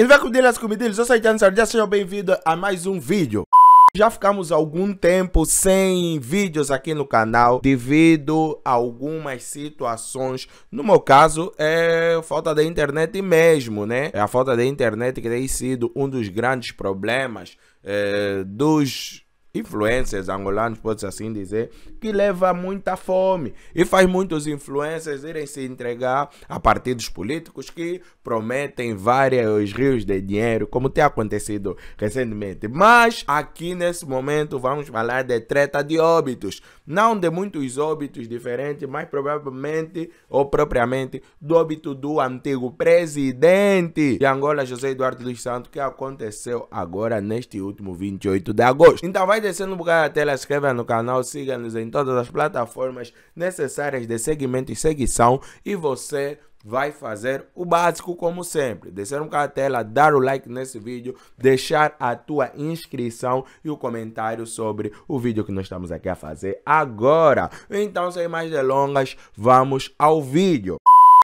Ele vai comer as comidas, eu sou Itano Sardia, seja bem-vindo a mais um vídeo. Já ficamos algum tempo sem vídeos aqui no canal devido a algumas situações. No meu caso, é falta da internet mesmo, né? É a falta da internet que tem sido um dos grandes problemas é, dos influencers angolanos, pode assim dizer, que leva muita fome e faz muitos influencers irem se entregar a partidos políticos que prometem vários rios de dinheiro, como tem acontecido recentemente. Mas aqui nesse momento vamos falar de treta de óbitos, não de muitos óbitos diferentes, mas provavelmente ou propriamente do óbito do antigo presidente de Angola, José Eduardo dos Santos, que aconteceu agora neste último 28 de agosto. Então vai descendo um bocado a tela, inscreva no canal, siga-nos em todas as plataformas necessárias de segmento e seguição e você vai fazer o básico como sempre. Descer um bocado a tela, dar o like nesse vídeo, deixar a tua inscrição e o comentário sobre o vídeo que nós estamos aqui a fazer agora. Então, sem mais delongas, vamos ao vídeo.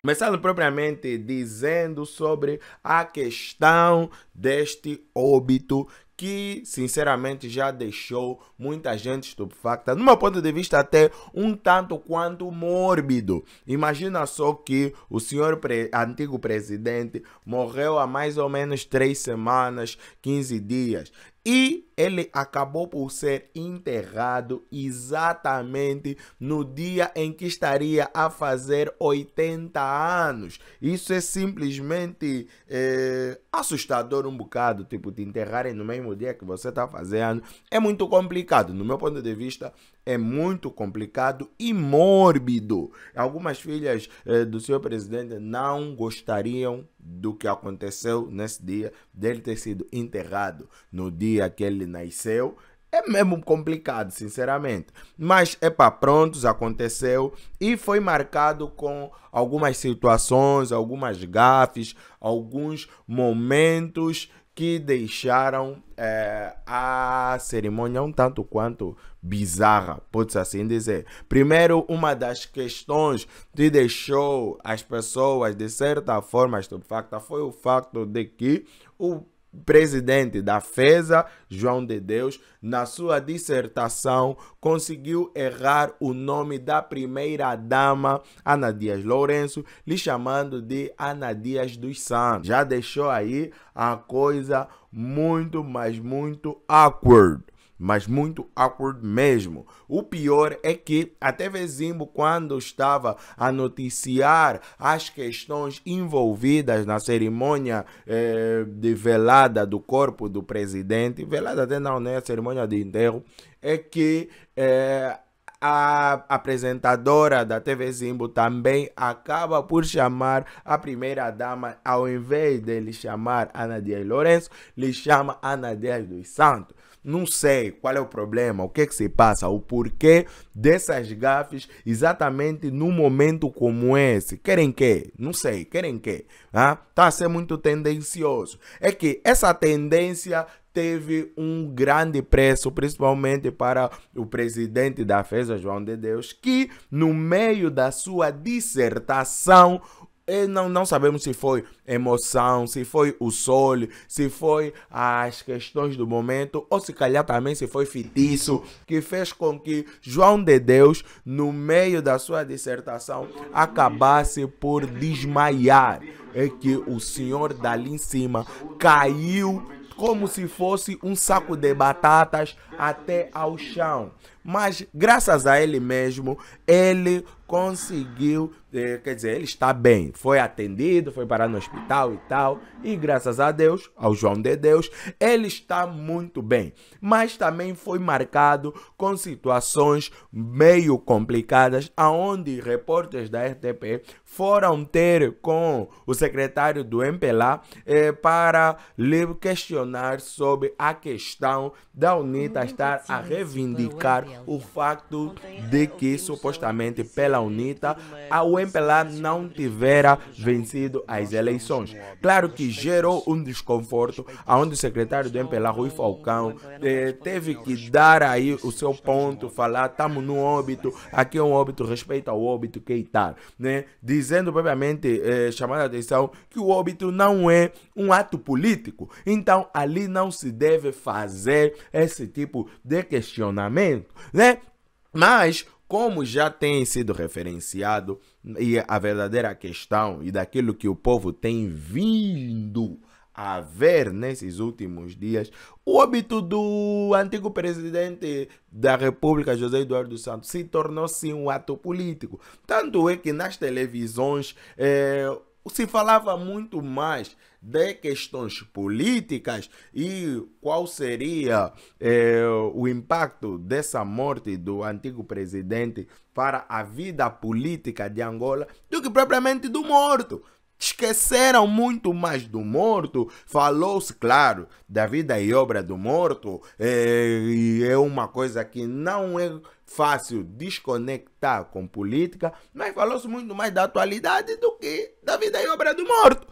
Começando propriamente dizendo sobre a questão deste óbito que sinceramente já deixou muita gente estupefacta, numa ponto de vista até um tanto quanto mórbido. Imagina só que o senhor pre antigo presidente morreu há mais ou menos três semanas, 15 dias. E ele acabou por ser enterrado exatamente no dia em que estaria a fazer 80 anos. Isso é simplesmente é, assustador um bocado. Tipo, te enterrarem no mesmo dia que você está fazendo. É muito complicado. No meu ponto de vista, é muito complicado e mórbido. Algumas filhas eh, do senhor presidente não gostariam do que aconteceu nesse dia, dele ter sido enterrado no dia que ele nasceu. É mesmo complicado, sinceramente. Mas é para prontos, aconteceu e foi marcado com algumas situações, algumas gafes, alguns momentos que deixaram é, a cerimônia um tanto quanto bizarra, pode-se assim dizer. Primeiro, uma das questões que deixou as pessoas, de certa forma, estupefacta foi o facto de que o presidente da FESA, João de Deus, na sua dissertação, conseguiu errar o nome da primeira-dama, Ana Dias Lourenço, lhe chamando de Ana Dias dos Santos. Já deixou aí a coisa muito, mas muito awkward mas muito awkward mesmo. O pior é que a TV Zimbo, quando estava a noticiar as questões envolvidas na cerimônia eh, de velada do corpo do presidente, velada até não, né? Cerimônia de enterro, é que eh, a apresentadora da TV Zimbo também acaba por chamar a primeira dama, ao invés de lhe chamar Ana Dias Lourenço, lhe chama Ana Dias dos Santos não sei qual é o problema, o que é que se passa, o porquê dessas gafes exatamente num momento como esse. Querem que Não sei, querem que Ah, tá a ser muito tendencioso. É que essa tendência teve um grande preço, principalmente para o presidente da FESA, João de Deus, que no meio da sua dissertação e é, não, não sabemos se foi emoção, se foi o sol, se foi as questões do momento, ou se calhar também se foi fitiço, que fez com que João de Deus, no meio da sua dissertação, acabasse por desmaiar. É que o senhor dali em cima caiu como se fosse um saco de batatas até ao chão. Mas graças a ele mesmo, ele conseguiu é, quer dizer, ele está bem, foi atendido, foi parar no hospital e tal, e graças a Deus, ao João de Deus, ele está muito bem, mas também foi marcado com situações meio complicadas, aonde repórteres da RTP foram ter com o secretário do MPLA eh, é, para lhe questionar sobre a questão da UNITA estar a reivindicar o facto de que supostamente pela né, UNITA a UMPLA Alain Pelá não tivera vencido as eleições. Claro que gerou um desconforto, onde o secretário do MPLA, Rui Falcão, eh, teve que dar aí o seu ponto, falar, estamos no óbito, aqui é um óbito, respeito ao óbito que está, né? Dizendo propriamente, eh, chamando a atenção, que o óbito não é um ato político. Então, ali não se deve fazer esse tipo de questionamento, né? Mas como já tem sido referenciado, e a verdadeira questão e daquilo que o povo tem vindo a ver nesses últimos dias, o óbito do antigo presidente da República, José Eduardo Santos, se tornou sim um ato político. Tanto é que nas televisões eh, se falava muito mais de questões políticas e qual seria é, o impacto dessa morte do antigo presidente para a vida política de Angola do que propriamente do morto. Esqueceram muito mais do morto. Falou-se, claro, da vida e obra do morto. É, e é, é uma coisa que não é fácil desconectar com política, mas falou-se muito mais da atualidade do que da vida e obra do morto.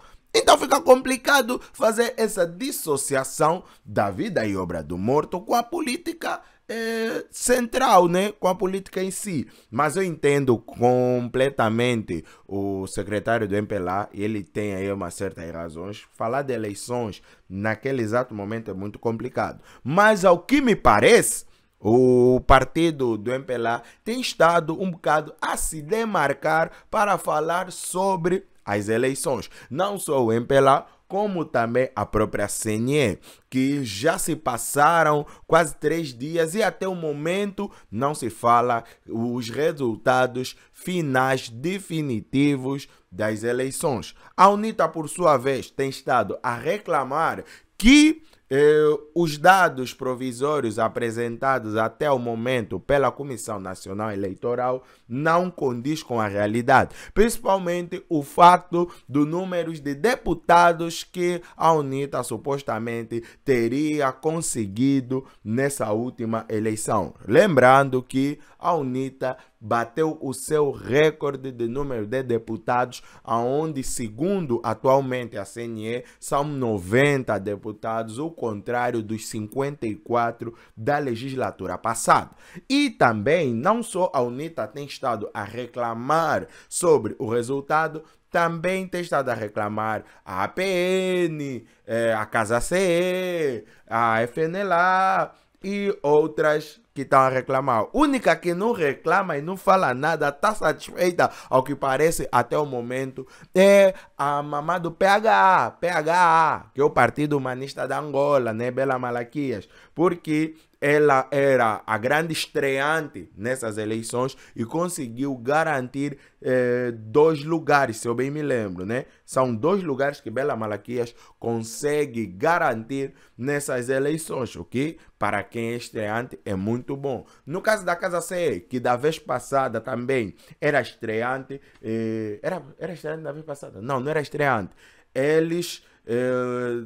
Então fica complicado fazer essa dissociação da vida e obra do morto com a política é, central, né, com a política em si. Mas eu entendo completamente o secretário do MPLA, ele tem aí uma certas razões. Falar de eleições naquele exato momento é muito complicado. Mas ao que me parece, o partido do MPLA tem estado um bocado a se demarcar para falar sobre as eleições, não só o MPLA, como também a própria CNE, que já se passaram quase três dias e até o momento não se fala os resultados finais definitivos das eleições. A UNITA, por sua vez, tem estado a reclamar que eh, os dados provisórios apresentados até o momento pela Comissão Nacional Eleitoral não condiz com a realidade, principalmente o fato do número de deputados que a UNITA supostamente teria conseguido nessa última eleição. Lembrando que a UNITA bateu o seu recorde de número de deputados, aonde, segundo atualmente a CNE, são 90 deputados, o contrário dos 54 da legislatura passada. E também, não só a UNITA tem estado a reclamar sobre o resultado, também tem estado a reclamar a APN, eh, a Casa CE, a FNLA, e outras que estão a reclamar. Única que não reclama e não fala nada, está satisfeita, ao que parece até o momento, é a mamá do PHA, PHA, que é o Partido Humanista da Angola, né, Bela Malaquias, porque ela era a grande estreante nessas eleições e conseguiu garantir eh, dois lugares, se eu bem me lembro, né? São dois lugares que Bela Malaquias consegue garantir nessas eleições, o que para quem é estreante é muito bom. No caso da Casa C, que da vez passada também era estreante, eh, era, era estreante da vez passada? Não, não era estreante. Eles é,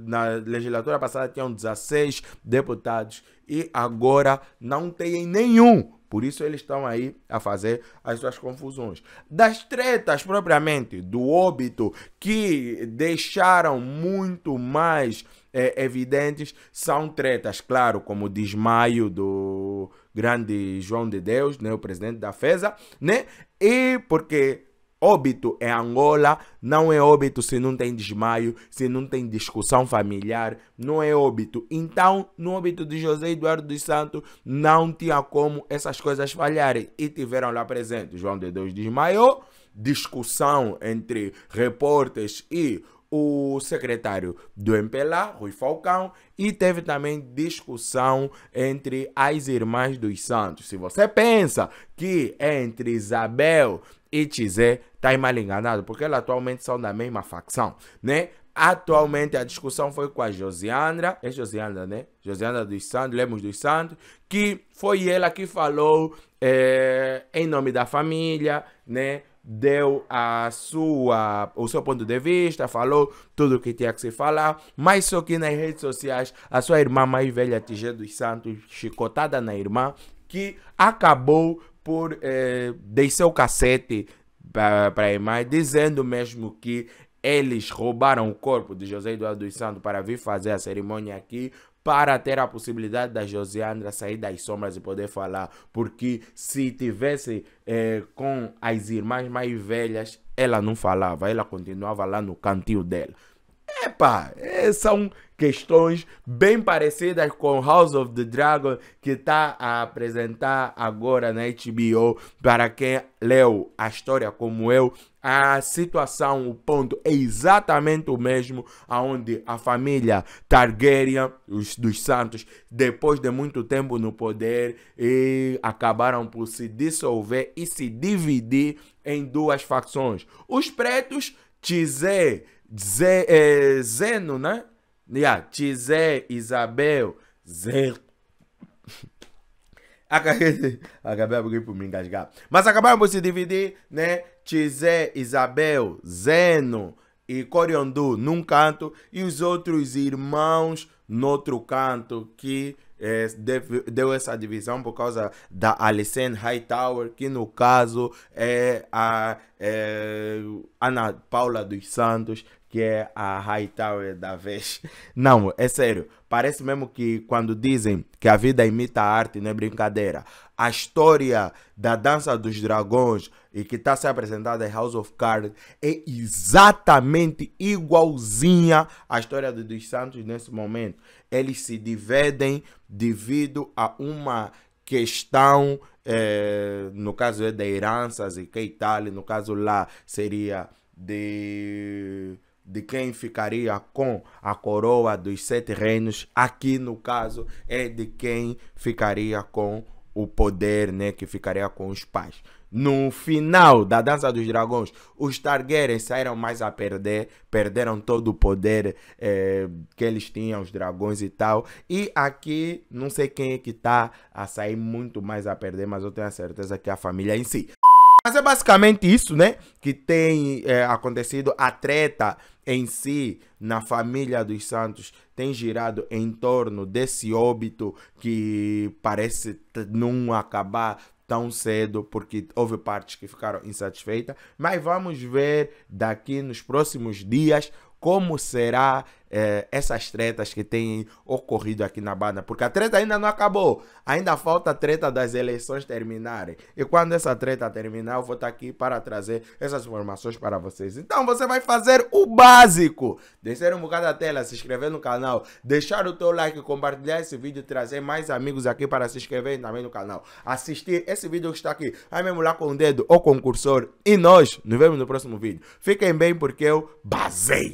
na legislatura passada tinham 16 deputados e agora não tem nenhum. Por isso eles estão aí a fazer as suas confusões. Das tretas propriamente, do óbito, que deixaram muito mais é, evidentes, são tretas, claro, como o desmaio do grande João de Deus, né, o presidente da FESA, né? E porque Óbito é Angola não é óbito se não tem desmaio, se não tem discussão familiar, não é óbito. Então, no óbito de José Eduardo dos Santos, não tinha como essas coisas falharem. E tiveram lá presente. João de Deus desmaiou, discussão entre repórteres e o secretário do MPLA, Rui Falcão, e teve também discussão entre as irmãs dos Santos. Se você pensa que é entre Isabel e Tizé, tá mal enganado, porque elas atualmente são da mesma facção, né? Atualmente a discussão foi com a Josiandra, é Josiandra, né? Josiandra dos Santos, Lemos dos Santos, que foi ela que falou é, em nome da família, né? deu a sua, o seu ponto de vista, falou tudo o que tinha que se falar, mas só que nas redes sociais a sua irmã mais velha, Tigê dos Santos, chicotada na irmã, que acabou por eh, deixar o cacete para a irmã, dizendo mesmo que eles roubaram o corpo de José Eduardo dos Santos para vir fazer a cerimônia aqui, para ter a possibilidade da Josiandra sair das sombras e poder falar, porque se tivesse eh, com as irmãs mais velhas, ela não falava, ela continuava lá no cantinho dela. Epa, eh, são questões bem parecidas com House of the Dragon que está a apresentar agora na HBO. Para quem leu a história como eu, a situação, o ponto é exatamente o mesmo aonde a família Targaryen, os dos Santos, depois de muito tempo no poder, e acabaram por se dissolver e se dividir em duas facções. Os pretos, Tizé, Zé, é, eh, Zeno, né? Yeah, Tizé, Isabel, Zeno. Acabei, acabei por me engasgar. Mas acabaram por se dividir, né? Tizé, Isabel, Zeno e Coriondu num canto e os outros irmãos no outro canto que é, deu essa divisão por causa da Alicent Hightower, que no caso é a é, Ana Paula dos Santos, que é a tower da vez. Não, é sério. Parece mesmo que quando dizem que a vida imita a arte, não é brincadeira. A história da dança dos dragões e que está sendo apresentada em é House of Cards é exatamente igualzinha à história dos Santos nesse momento. Eles se dividem devido a uma questão, eh, no caso é de heranças e que tal, no caso lá seria de de quem ficaria com a coroa dos sete reinos, aqui no caso é de quem ficaria com o poder, né, que ficaria com os pais. No final da Dança dos Dragões, os Targaryen saíram mais a perder, perderam todo o poder eh, que eles tinham, os dragões e tal. E aqui, não sei quem é que está a sair muito mais a perder, mas eu tenho a certeza que é a família em si. Mas é basicamente isso, né? Que tem é, acontecido. A treta em si, na família dos Santos, tem girado em torno desse óbito que parece não acabar tão cedo, porque houve partes que ficaram insatisfeitas. Mas vamos ver daqui nos próximos dias como será é, essas tretas que têm ocorrido aqui na banda, porque a treta ainda não acabou, ainda falta a treta das eleições terminarem. E quando essa treta terminar, eu vou estar tá aqui para trazer essas informações para vocês. Então você vai fazer o básico: descer um bocado da tela, se inscrever no canal, deixar o teu like, compartilhar esse vídeo, trazer mais amigos aqui para se inscreverem também no canal, assistir esse vídeo que está aqui, aí mesmo lá com o dedo ou com o cursor. E nós nos vemos no próximo vídeo. Fiquem bem porque eu basei.